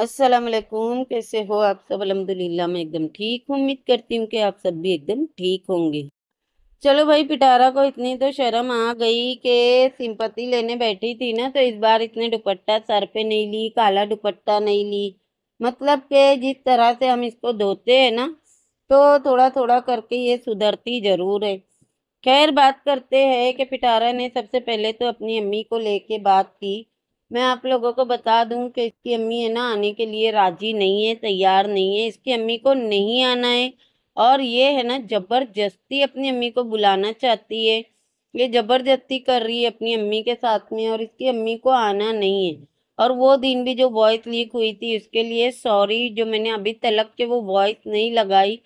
अस्सलाम वालेकुम कैसे हो आप सब अलहमदिल्ला मैं एकदम ठीक हूँ उम्मीद करती हूँ कि आप सब भी एकदम ठीक होंगे चलो भाई पिटारा को इतनी तो शर्म आ गई कि सिंपत्ति लेने बैठी थी ना तो इस बार इतने दुपट्टा सर पे नहीं ली काला दुपट्टा नहीं ली मतलब कि जिस तरह से हम इसको धोते हैं ना तो थोड़ा थोड़ा करके ये सुधरती ज़रूर है खैर बात करते हैं कि पिटारा ने सबसे पहले तो अपनी अम्मी को लेके बात की मैं आप लोगों को बता दूं कि इसकी अम्मी है ना आने के लिए राजी नहीं है तैयार नहीं है इसकी अम्मी को नहीं आना है और ये है ना ज़बरदस्ती अपनी अम्मी को बुलाना चाहती है ये ज़बरदस्ती कर रही है अपनी अम्मी के साथ में और इसकी अम्मी को आना नहीं है और वो दिन भी जो वॉइस लीक हुई थी उसके लिए सॉरी जो मैंने अभी तलक के वो वॉइस नहीं लगाई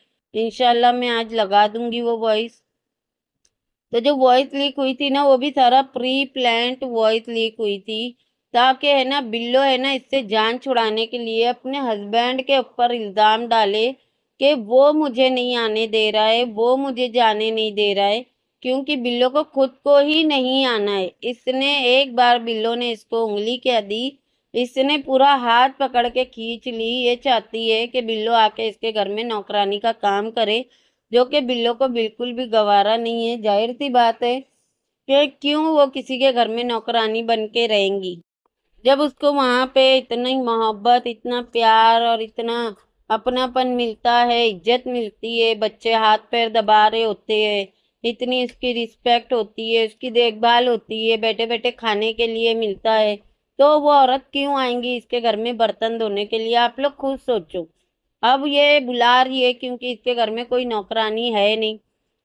इनशाला मैं आज लगा दूंगी वो वॉइस तो जो वॉइस लीक हुई थी ना वो भी सारा प्री प्लान वॉइस लीक हुई थी ताकि है ना बिल्लो है ना इससे जान छुड़ाने के लिए अपने हस्बैंड के ऊपर इल्ज़ाम डाले कि वो मुझे नहीं आने दे रहा है वो मुझे जाने नहीं दे रहा है क्योंकि बिल्लो को खुद को ही नहीं आना है इसने एक बार बिल्लो ने इसको उंगली क्या दी इसने पूरा हाथ पकड़ के खींच ली ये चाहती है कि बिल्लो आके इसके घर में नौकरानी का काम करे जो कि बिल्लो को बिल्कुल भी गवारा नहीं है जाहिर सी बात है कि क्यों वो किसी के घर में नौकरानी बन के रहेंगी जब उसको वहाँ पे इतनी मोहब्बत इतना प्यार और इतना अपनापन मिलता है इज्जत मिलती है बच्चे हाथ पैर दबा रहे होते हैं इतनी उसकी रिस्पेक्ट होती है उसकी देखभाल होती है बैठे बैठे खाने के लिए मिलता है तो वो औरत क्यों आएंगी इसके घर में बर्तन धोने के लिए आप लोग खुद सोचो अब ये बुला रही है क्योंकि इसके घर में कोई नौकरानी है नहीं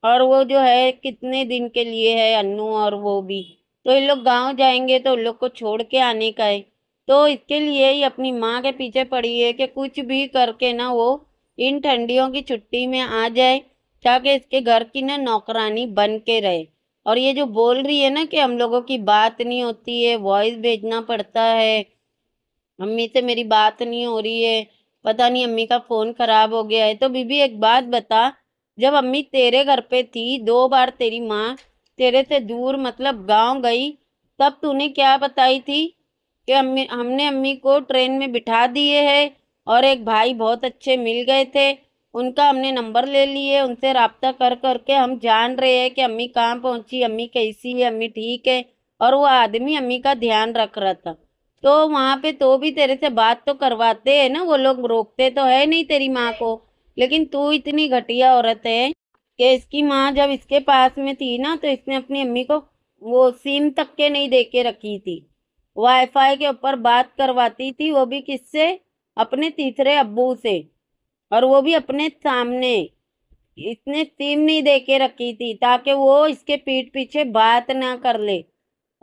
और वो जो है कितने दिन के लिए है अन्नू और वो भी तो ये लोग गांव जाएंगे तो उन लोग को छोड़ के आने का है तो इसके लिए ही अपनी माँ के पीछे पड़ी है कि कुछ भी करके ना वो इन ठंडियों की छुट्टी में आ जाए ताकि इसके घर की ना नौकरानी बन के रहे और ये जो बोल रही है ना कि हम लोगों की बात नहीं होती है वॉइस भेजना पड़ता है मम्मी से मेरी बात नहीं हो रही है पता नहीं अम्मी का फ़ोन ख़राब हो गया है तो बीबी एक बात बता जब अम्मी तेरे घर पे थी दो बार तेरी माँ तेरे से दूर मतलब गांव गई तब तूने क्या बताई थी कि अम्मी हमने अम्मी को ट्रेन में बिठा दिए है और एक भाई बहुत अच्छे मिल गए थे उनका हमने नंबर ले लिए उनसे रबता कर कर के हम जान रहे हैं कि अम्मी कहाँ पहुँची अम्मी कैसी है अम्मी ठीक है और वो आदमी अम्मी का ध्यान रख रहा था तो वहाँ पे तो भी तेरे से बात तो करवाते हैं ना वो लोग रोकते तो है नहीं तेरी माँ को लेकिन तू इतनी घटिया औरत है कि इसकी माँ जब इसके पास में थी ना तो इसने अपनी अम्मी को वो सिम तक के नहीं दे के रखी थी वाईफाई के ऊपर बात करवाती थी वो भी किससे अपने तीसरे अब्बू से और वो भी अपने सामने इसने सिम नहीं दे के रखी थी ताकि वो इसके पीठ पीछे बात ना कर ले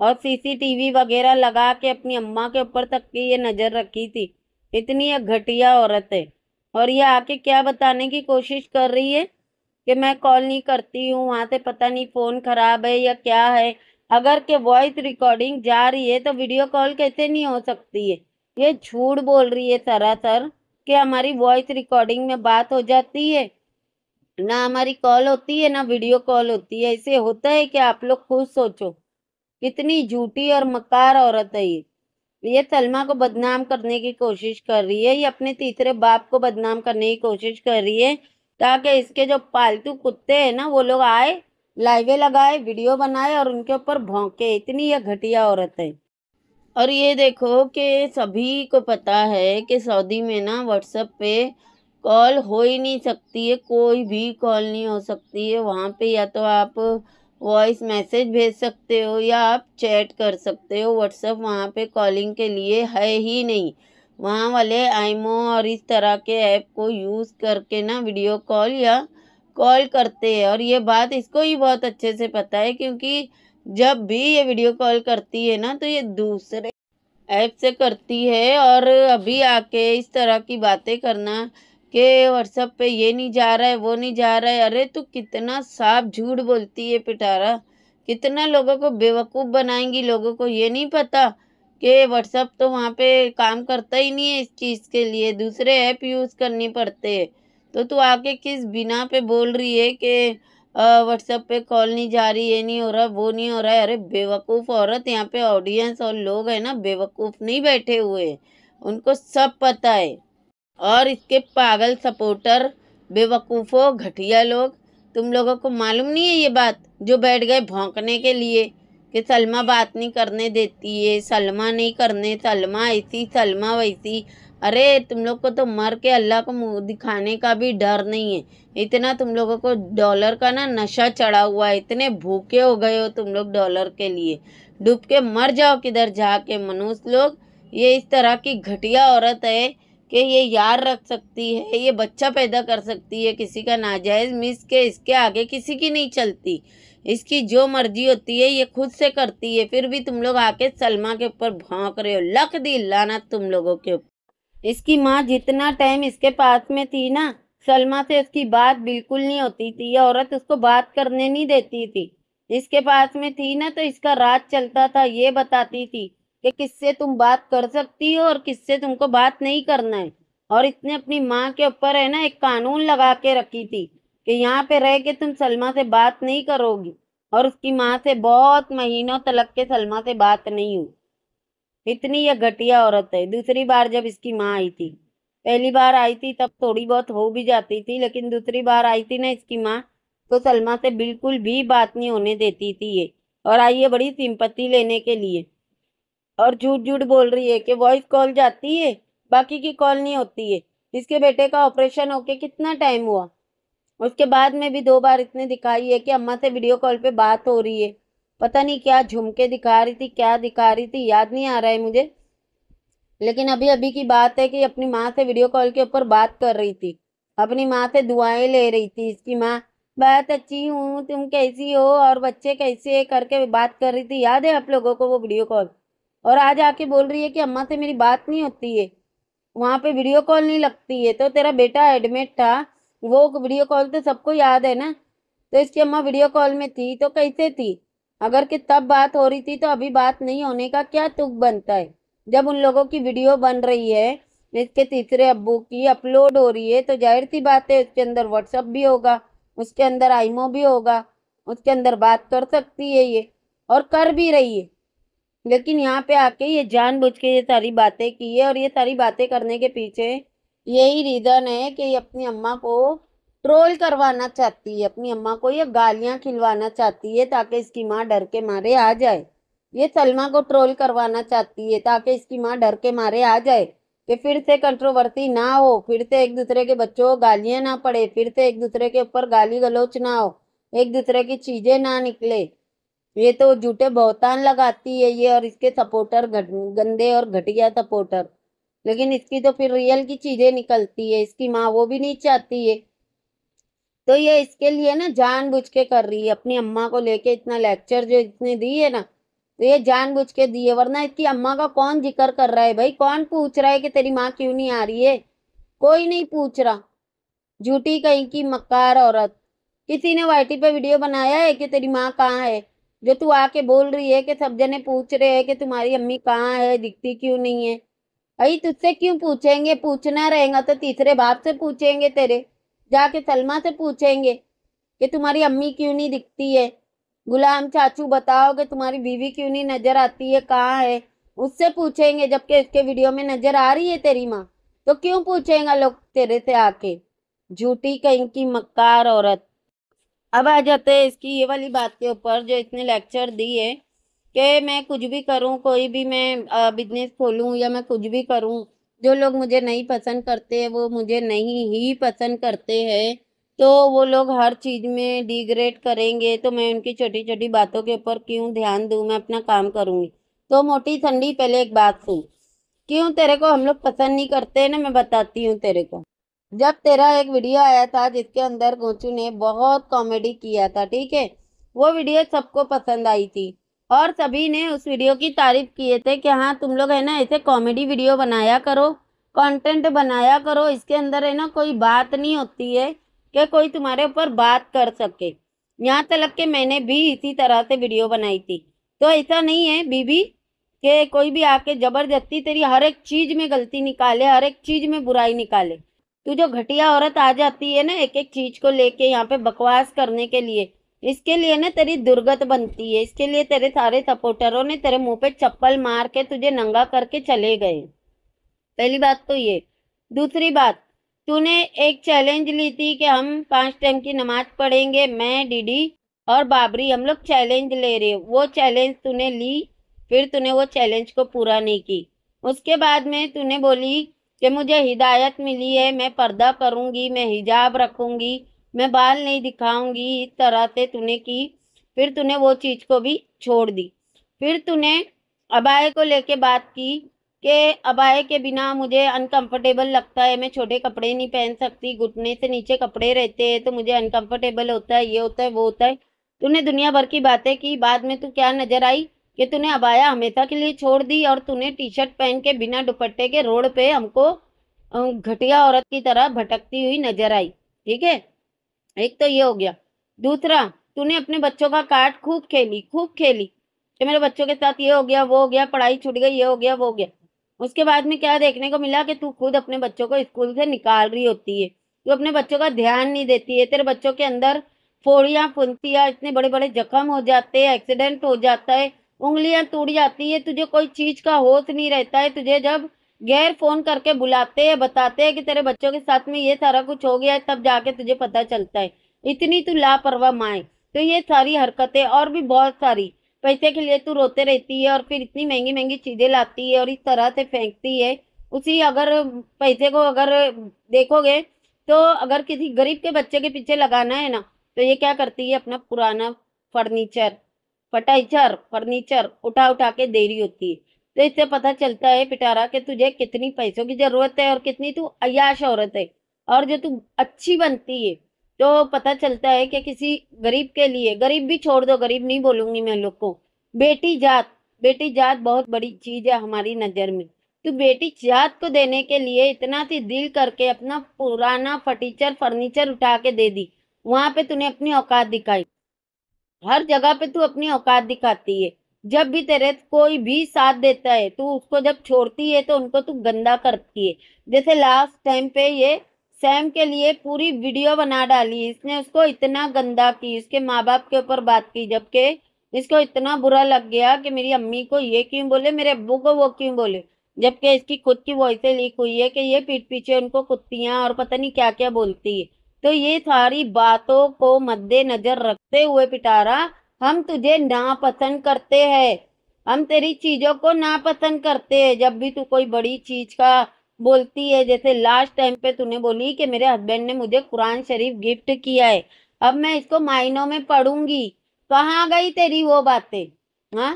और सीसीटीवी वगैरह लगा के अपनी अम्मा के ऊपर तक की ये नज़र रखी थी इतनी एक घटिया औरत है और ये आके क्या बताने की कोशिश कर रही है कि मैं कॉल नहीं करती हूँ वहाँ से पता नहीं फ़ोन ख़राब है या क्या है अगर के वॉइस रिकॉर्डिंग जा रही है तो वीडियो कॉल कैसे नहीं हो सकती है ये झूठ बोल रही है सरासर कि हमारी वॉइस रिकॉर्डिंग में बात हो जाती है ना हमारी कॉल होती है ना वीडियो कॉल होती है ऐसे होता है कि आप लोग खुद सोचो कितनी झूठी और मकार औरत है ये ये सलमा को बदनाम करने की कोशिश कर रही है ये अपने तीसरे बाप को बदनाम करने की कोशिश कर रही है ताकि इसके जो पालतू कुत्ते हैं ना वो लोग आए लाइवे लगाए वीडियो बनाए और उनके ऊपर भौंके इतनी यह घटिया औरत है और ये देखो कि सभी को पता है कि सऊदी में ना व्हाट्सएप पे कॉल हो ही नहीं सकती है कोई भी कॉल नहीं हो सकती है वहाँ पे या तो आप वॉइस मैसेज भेज सकते हो या आप चैट कर सकते हो व्हाट्सएप वहाँ पे कॉलिंग के लिए है ही नहीं वहाँ वाले आईमो और इस तरह के ऐप को यूज़ करके ना वीडियो कॉल या कॉल करते हैं और ये बात इसको ही बहुत अच्छे से पता है क्योंकि जब भी ये वीडियो कॉल करती है ना तो ये दूसरे ऐप से करती है और अभी आके इस तरह की बातें करना कि व्हाट्सअप पे ये नहीं जा रहा है वो नहीं जा रहा है अरे तू कितना साफ झूठ बोलती है पिटारा कितना लोगों को बेवकूफ़ बनाएंगी लोगों को ये नहीं पता कि व्हाट्सअप तो वहाँ पे काम करता ही नहीं है इस चीज़ के लिए दूसरे ऐप यूज़ करनी पड़ते हैं तो तू आके किस बिना पे बोल रही है कि व्हाट्सअप पे कॉल नहीं जा रही ये नहीं हो रहा वो नहीं हो रहा है अरे बेवकूफ़ औरत यहाँ पे ऑडियंस और लोग हैं ना बेवकूफ़ नहीं बैठे हुए उनको सब पता है और इसके पागल सपोर्टर बेवकूफ़ों घटिया लोग तुम लोगों को मालूम नहीं है ये बात जो बैठ गए भोंकने के लिए कि सलमा बात नहीं करने देती है सलमा नहीं करने सलमा ऐसी सलमा वैसी अरे तुम लोग को तो मर के अल्लाह को मुँह दिखाने का भी डर नहीं है इतना तुम लोगों को डॉलर का ना नशा चढ़ा हुआ है इतने भूखे हो गए हो तुम लोग डॉलर के लिए डूब के मर जाओ किधर जाके मनुष्य लोग ये इस तरह की घटिया औरत है कि ये यार रख सकती है ये बच्चा पैदा कर सकती है किसी का नाजायज़ मिस के इसके आगे किसी की नहीं चलती इसकी जो मर्जी होती है ये खुद से करती है फिर भी तुम लोग आके सलमा के ऊपर भौंक रहे हो लक दी लाना तुम लोगों के ऊपर इसकी माँ जितना टाइम इसके पास में थी ना सलमा से उसकी बात बिल्कुल नहीं होती थी ये औरत उसको बात करने नहीं देती थी इसके पास में थी ना तो इसका राज चलता था ये बताती थी कि किससे तुम बात कर सकती हो और किससे तुमको बात नहीं करना है और इसने अपनी माँ के ऊपर है ना एक कानून लगा के रखी थी कि यहाँ पे रह के तुम सलमा से बात नहीं करोगी और उसकी माँ से बहुत महीनों तलक के सलमा से बात नहीं हुई इतनी यह घटिया औरत है दूसरी बार जब इसकी माँ आई थी पहली बार आई थी तब थोड़ी बहुत हो भी जाती थी लेकिन दूसरी बार आई थी ना इसकी माँ तो सलमा से बिल्कुल भी बात नहीं होने देती थी ये और आई है बड़ी सिंपत्ति लेने के लिए और झूठ झूठ बोल रही है कि वॉइस कॉल जाती है बाकी की कॉल नहीं होती है इसके बेटे का ऑपरेशन होके कितना टाइम हुआ उसके बाद में भी दो बार इतने दिखाई है कि अम्मा से वीडियो कॉल पे बात हो रही है पता नहीं क्या झुमके दिखा रही थी क्या दिखा रही थी याद नहीं आ रहा है मुझे लेकिन अभी अभी की बात है कि अपनी माँ से वीडियो कॉल के ऊपर बात कर रही थी अपनी माँ से दुआएं ले रही थी इसकी माँ बहुत अच्छी हूँ तुम कैसी हो और बच्चे कैसे करके बात कर रही थी याद है आप लोगों को वो वीडियो कॉल और आज आके बोल रही है कि अम्मा से मेरी बात नहीं होती है वहाँ पे वीडियो कॉल नहीं लगती है तो तेरा बेटा एडमिट था वो वीडियो कॉल तो सबको याद है ना तो इसकी अम्मा वीडियो कॉल में थी तो कैसे थी अगर कि तब बात हो रही थी तो अभी बात नहीं होने का क्या तुक बनता है जब उन लोगों की वीडियो बन रही है इसके तीसरे अब्बू की अपलोड हो रही है तो जाहिर सी बात है उसके अंदर व्हाट्सअप भी होगा उसके अंदर आईमो भी होगा उसके अंदर बात कर सकती है ये और कर भी रही है लेकिन यहाँ पे आके ये जानबूझ के ये सारी बातें की है और ये सारी बातें करने के पीछे यही रीज़न है कि ये अपनी अम्मा को ट्रोल करवाना चाहती है अपनी अम्मा को ये गालियाँ खिलवाना चाहती है ताकि इसकी माँ डर के मारे आ जाए ये सलमा को ट्रोल करवाना चाहती है ताकि इसकी माँ डर के मारे आ जाए कि फिर से कंट्रोवर्सी ना हो फिर से एक दूसरे के बच्चों गालियाँ ना पड़े फिर से एक दूसरे के ऊपर गाली गलोच ना हो एक दूसरे की चीज़ें ना निकले ये तो झूठे बहुतान लगाती है ये और इसके सपोर्टर गंदे और घटिया सपोर्टर लेकिन इसकी तो फिर रियल की चीज़ें निकलती है इसकी माँ वो भी नहीं चाहती है तो ये इसके लिए ना जानबूझ के कर रही है अपनी अम्मा को लेके इतना लेक्चर जो इसने दी है ना तो ये जानबूझ के दी है वरना इसकी अम्मा का कौन जिक्र कर रहा है भाई कौन पूछ रहा है कि तेरी माँ क्यों नहीं आ रही है कोई नहीं पूछ रहा झूठी कहीं की मक्कार औरत किसी ने वाइटी पे वीडियो बनाया है कि तेरी माँ कहाँ है जो तू आके बोल रही है कि सब जने पूछ रहे हैं कि तुम्हारी अम्मी कहाँ है दिखती क्यों नहीं है अभी तुझसे क्यों पूछेंगे पूछना रहेगा तो तीसरे बाप से पूछेंगे तेरे जाके सलमा से पूछेंगे कि तुम्हारी अम्मी क्यों नहीं दिखती है गुलाम चाचू बताओ कि तुम्हारी बीवी क्यों नहीं नज़र आती है कहाँ है उससे पूछेंगे जबकि इसके वीडियो में नज़र आ रही है तेरी माँ तो क्यों पूछेगा लोग तेरे से आके झूठी कहीं की मक्कार औरत अब आ जाते हैं इसकी ये वाली बात के ऊपर जो इसने लेक्चर दी है कि मैं कुछ भी करूं कोई भी मैं बिजनेस खोलूं या मैं कुछ भी करूं जो लोग मुझे नहीं पसंद करते हैं वो मुझे नहीं ही पसंद करते हैं तो वो लोग हर चीज़ में डिग्रेड करेंगे तो मैं उनकी छोटी छोटी बातों के ऊपर क्यों ध्यान दूँ मैं अपना काम करूँगी तो मोटी ठंडी पहले एक बात सुन क्यों तेरे को हम लोग पसंद नहीं करते ना मैं बताती हूँ तेरे को जब तेरा एक वीडियो आया था जिसके अंदर गोचू ने बहुत कॉमेडी किया था ठीक है वो वीडियो सबको पसंद आई थी और सभी ने उस वीडियो की तारीफ किए थे कि हाँ तुम लोग है ना ऐसे कॉमेडी वीडियो बनाया करो कंटेंट बनाया करो इसके अंदर है ना कोई बात नहीं होती है कि कोई तुम्हारे ऊपर बात कर सके यहाँ तक के मैंने भी इसी तरह से वीडियो बनाई थी तो ऐसा नहीं है बीबी के कोई भी आके ज़बरदस्ती तेरी हर एक चीज़ में गलती निकाले हर एक चीज़ में बुराई निकाले तो जो घटिया औरत आ जाती है ना एक एक चीज को लेके यहाँ पे बकवास करने के लिए इसके लिए ना तेरी दुर्गत बनती है इसके लिए तेरे सारे सपोर्टरों ने तेरे मुंह पे चप्पल मार के तुझे नंगा करके चले गए पहली बात तो ये दूसरी बात तूने एक चैलेंज ली थी कि हम पांच टाइम की नमाज पढ़ेंगे मैं डीडी और बाबरी हम लोग चैलेंज ले रहे वो चैलेंज तूने ली फिर तूने वो चैलेंज को पूरा नहीं की उसके बाद में तूने बोली कि मुझे हिदायत मिली है मैं पर्दा करूँगी मैं हिजाब रखूँगी मैं बाल नहीं दिखाऊँगी इस तरह से तूने की फिर तूने वो चीज़ को भी छोड़ दी फिर तूने अबाए को लेके बात की कि अबाए के बिना मुझे अनकंफर्टेबल लगता है मैं छोटे कपड़े नहीं पहन सकती घुटने से नीचे कपड़े रहते हैं तो मुझे अनकंफर्टेबल होता है ये होता है वो होता है तूने दुनिया भर की बातें की बाद में तू क्या नज़र आई कि तूने अबाया हमेशा के लिए छोड़ दी और तूने टी शर्ट पहन के बिना दुपट्टे के रोड पे हमको घटिया औरत की तरह भटकती हुई नजर आई ठीक है एक तो ये हो गया दूसरा तूने अपने बच्चों का कार्ड खूब खेली खूब खेली कि तो मेरे बच्चों के साथ ये हो गया वो हो गया पढ़ाई छूट गई ये हो गया वो हो गया उसके बाद में क्या देखने को मिला कि तू खुद अपने बच्चों को स्कूल से निकाल रही होती है तू अपने बच्चों का ध्यान नहीं देती है तेरे बच्चों के अंदर फोड़ियाँ फुलतियाँ इतने बड़े बड़े जख्म हो जाते हैं एक्सीडेंट हो जाता है उंगलियां टूट जाती है तुझे कोई चीज़ का होश नहीं रहता है तुझे जब गैर फ़ोन करके बुलाते हैं बताते हैं कि तेरे बच्चों के साथ में ये सारा कुछ हो गया है तब जाके तुझे पता चलता है इतनी तू लापरवाह माए तो ये सारी हरकतें और भी बहुत सारी पैसे के लिए तू रोते रहती है और फिर इतनी महंगी महंगी चीज़ें लाती है और इस तरह से फेंकती है उसी अगर पैसे को अगर देखोगे तो अगर किसी गरीब के बच्चे के पीछे लगाना है ना तो ये क्या करती है अपना पुराना फर्नीचर फटाइचर फर्नीचर उठा उठा के दे रही होती है तो इससे पता चलता है पिटारा कि तुझे कितनी पैसों की जरूरत है और कितनी तू अयाश औरत है और जो तू अच्छी बनती है तो पता चलता है कि किसी गरीब के लिए गरीब भी छोड़ दो गरीब नहीं बोलूंगी मैं लोग को बेटी जात बेटी जात बहुत बड़ी चीज है हमारी नज़र में तू तो बेटी जात को देने के लिए इतना सी दिल करके अपना पुराना फर्नीचर फर्नीचर उठा के दे दी वहाँ पे तूने अपनी औकात दिखाई हर जगह पे तू अपनी औकात दिखाती है जब भी तेरे कोई भी साथ देता है तू उसको जब छोड़ती है तो उनको तू गंदा करती है जैसे लास्ट टाइम पे ये सैम के लिए पूरी वीडियो बना डाली इसने उसको इतना गंदा की उसके माँ बाप के ऊपर बात की जबकि इसको इतना बुरा लग गया कि मेरी अम्मी को ये क्यों बोले मेरे अबू को वो क्यों बोले जबकि इसकी खुद की वॉइसें लीक हुई है कि ये पीठ पीछे उनको कुत्तियाँ और पता नहीं क्या क्या बोलती है तो ये सारी बातों को मद्देनजर रखते हुए पिटारा हम तुझे नापसंद करते हैं हम तेरी चीजों को नापसंद करते हैं जब भी तू कोई बड़ी चीज का बोलती है जैसे लास्ट टाइम पे तूने बोली कि मेरे हस्बैंड ने मुझे कुरान शरीफ गिफ्ट किया है अब मैं इसको मायनों में पढ़ूंगी कहाँ गई तेरी वो बातें हाँ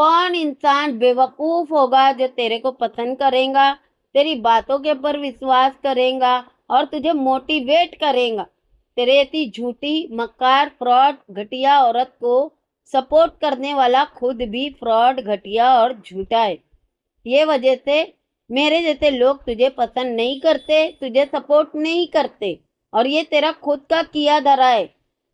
कौन इंसान बेवकूफ होगा जो तेरे को पसंद करेगा तेरी बातों के ऊपर विश्वास करेगा और तुझे मोटिवेट करेगा तेरे ऐसी झूठी मकार फ्रॉड घटिया औरत को सपोर्ट करने वाला खुद भी फ्रॉड घटिया और झूठा है ये वजह से मेरे जैसे लोग तुझे पसंद नहीं करते तुझे सपोर्ट नहीं करते और ये तेरा खुद का किया धरा है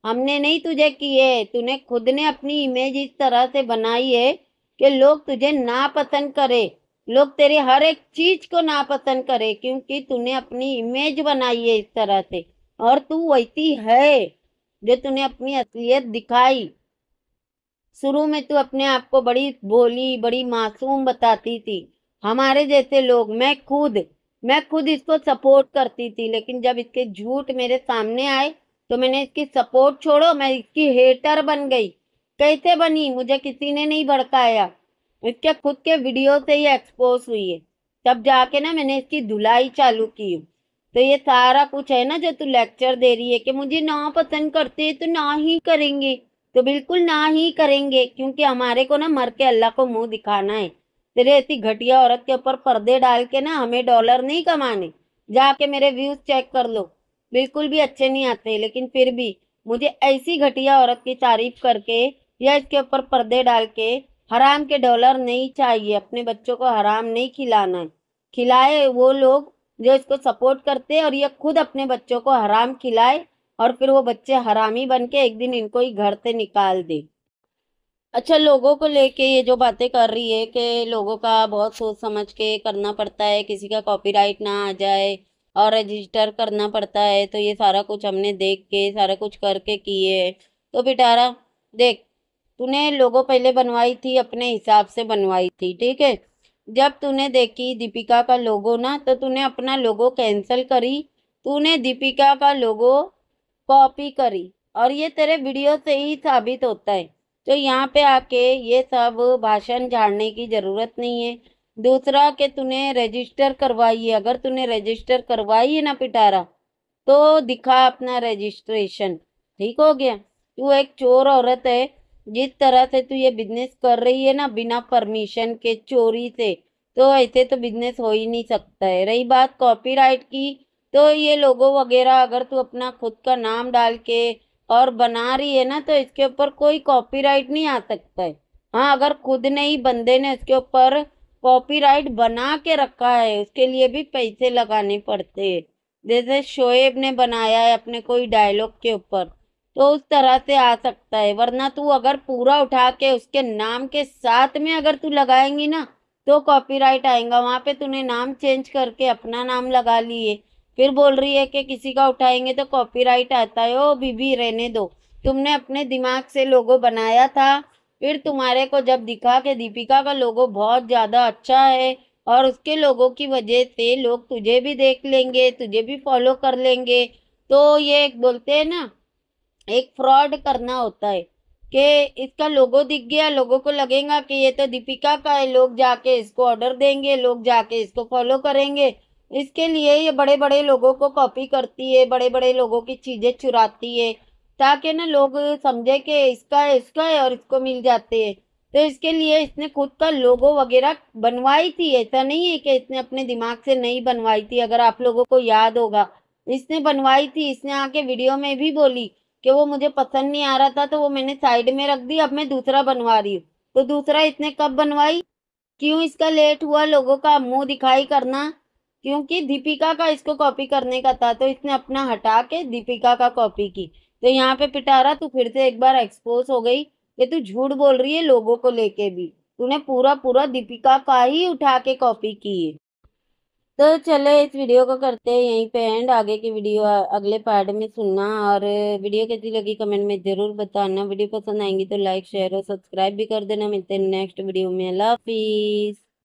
हमने नहीं तुझे किए तूने खुद ने अपनी इमेज इस तरह से बनाई है कि लोग तुझे ना पसंद करें लोग तेरे हर एक चीज को नापसंद करे क्योंकि तूने अपनी इमेज बनाई है इस तरह से और तू वैसी है जो तूने अपनी असलियत दिखाई शुरू में तू अपने आप को बड़ी भोली बड़ी मासूम बताती थी हमारे जैसे लोग मैं खुद मैं खुद इसको सपोर्ट करती थी लेकिन जब इसके झूठ मेरे सामने आए तो मैंने इसकी सपोर्ट छोड़ो मैं इसकी हेटर बन गई कैसे बनी मुझे किसी ने नहीं भड़काया इसके खुद के वीडियो से ये एक्सपोज हुई है तब जाके ना मैंने इसकी धुलाई चालू की तो ये सारा कुछ है ना जो तू लेक्चर दे रही है कि मुझे ना पसंद करते तो ना ही करेंगे तो बिल्कुल ना ही करेंगे क्योंकि हमारे को ना मर के अल्लाह को मुंह दिखाना है तेरे ऐसी घटिया औरत के ऊपर पर्दे डाल के ना हमें डॉलर नहीं कमाने जाके मेरे व्यूज चेक कर लो बिल्कुल भी अच्छे नहीं आते लेकिन फिर भी मुझे ऐसी घटिया औरत की तारीफ करके या इसके ऊपर पर्दे डाल के हराम के डॉलर नहीं चाहिए अपने बच्चों को हराम नहीं खिलाना है खिलाए वो लोग जो इसको सपोर्ट करते हैं और ये खुद अपने बच्चों को हराम खिलाए और फिर वो बच्चे हरामी बन के एक दिन इनको ही घर से निकाल दे अच्छा लोगों को लेके ये जो बातें कर रही है कि लोगों का बहुत सोच समझ के करना पड़ता है किसी का कॉपीराइट ना आ जाए और रजिस्टर करना पड़ता है तो ये सारा कुछ हमने देख के सारा कुछ करके किए तो बेटारा देख तूने लोगो पहले बनवाई थी अपने हिसाब से बनवाई थी ठीक है जब तूने देखी दीपिका का लोगो ना तो तूने अपना लोगो कैंसिल करी तूने दीपिका का लोगो कॉपी करी और ये तेरे वीडियो से ही साबित होता है तो यहाँ पे आके ये सब भाषण झाड़ने की ज़रूरत नहीं है दूसरा कि तूने रजिस्टर करवाई है अगर तूने रजिस्टर करवाई है ना पिटारा तो दिखा अपना रजिस्ट्रेशन ठीक हो गया तू एक चोर औरत है जिस तरह से तू ये बिजनेस कर रही है ना बिना परमिशन के चोरी से तो ऐसे तो बिजनेस हो ही नहीं सकता है रही बात कॉपीराइट की तो ये लोगो वगैरह अगर तू अपना खुद का नाम डाल के और बना रही है ना तो इसके ऊपर कोई कॉपीराइट नहीं आ सकता है हाँ अगर खुद ने ही बंदे ने उसके ऊपर कॉपीराइट बना के रखा है उसके लिए भी पैसे लगाने पड़ते हैं जैसे शोएब ने बनाया है अपने कोई डायलॉग के ऊपर तो उस तरह से आ सकता है वरना तू अगर पूरा उठा के उसके नाम के साथ में अगर तू लगाएंगी ना तो कॉपीराइट आएगा वहाँ पे तूने नाम चेंज करके अपना नाम लगा लिए फिर बोल रही है कि किसी का उठाएंगे तो कॉपीराइट आता है ओ बीबी रहने दो तुमने अपने दिमाग से लोगो बनाया था फिर तुम्हारे को जब दिखा कि दीपिका का लोगो बहुत ज़्यादा अच्छा है और उसके लोगों की वजह से लोग तुझे भी देख लेंगे तुझे भी फॉलो कर लेंगे तो ये बोलते हैं ना एक फ्रॉड करना होता है कि इसका लोगो दिख गया लोगों को लगेगा कि ये तो दीपिका का है लोग जाके इसको ऑर्डर देंगे लोग जाके इसको फॉलो करेंगे इसके लिए ये बड़े बड़े लोगों को कॉपी करती है बड़े बड़े लोगों की चीज़ें चुराती है ताकि ना लोग समझे कि इसका है इसका है और इसको मिल जाते हैं तो इसके लिए इसने खुद का लोगो वगैरह बनवाई थी ऐसा नहीं है कि इसने अपने दिमाग से नहीं बनवाई थी अगर आप लोगों को याद होगा इसने बनवाई थी इसने आके वीडियो में भी बोली कि वो मुझे पसंद नहीं आ रहा था तो वो मैंने साइड में रख दी अब मैं दूसरा बनवा रही हूँ तो दूसरा इसने कब बनवाई क्यों इसका लेट हुआ लोगों का मुंह दिखाई करना क्योंकि दीपिका का इसको कॉपी करने का था तो इसने अपना हटा के दीपिका का कॉपी की तो यहाँ पे पिटारा तू फिर से एक बार एक्सपोज हो गई कि तू झूठ बोल रही है लोगों को लेके भी तूने पूरा पूरा दीपिका का ही उठा के कॉपी की है तो चले इस वीडियो को करते हैं यहीं पे एंड आगे की वीडियो अगले पार्ट में सुनना और वीडियो कैसी लगी कमेंट में ज़रूर बताना वीडियो पसंद आएंगी तो लाइक शेयर और सब्सक्राइब भी कर देना मिलते हैं नेक्स्ट वीडियो में अल्लाह हाफिज़